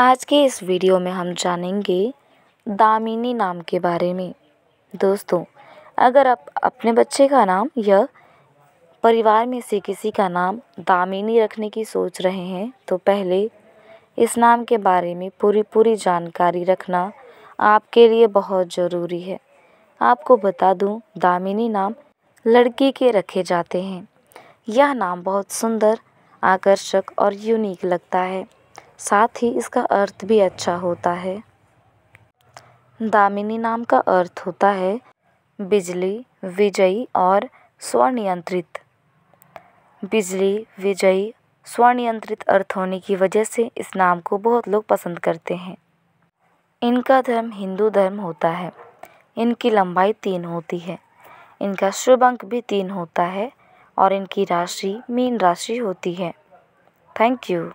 आज के इस वीडियो में हम जानेंगे दामिनी नाम के बारे में दोस्तों अगर आप अपने बच्चे का नाम या परिवार में से किसी का नाम दामिनी रखने की सोच रहे हैं तो पहले इस नाम के बारे में पूरी पूरी जानकारी रखना आपके लिए बहुत ज़रूरी है आपको बता दूं दामिनी नाम लड़की के रखे जाते हैं यह नाम बहुत सुंदर आकर्षक और यूनिक लगता है साथ ही इसका अर्थ भी अच्छा होता है दामिनी नाम का अर्थ होता है बिजली विजयी और स्वनियंत्रित बिजली विजयी स्वनियंत्रित अर्थ होने की वजह से इस नाम को बहुत लोग पसंद करते हैं इनका धर्म हिंदू धर्म होता है इनकी लंबाई तीन होती है इनका शुभ अंक भी तीन होता है और इनकी राशि मीन राशि होती है थैंक यू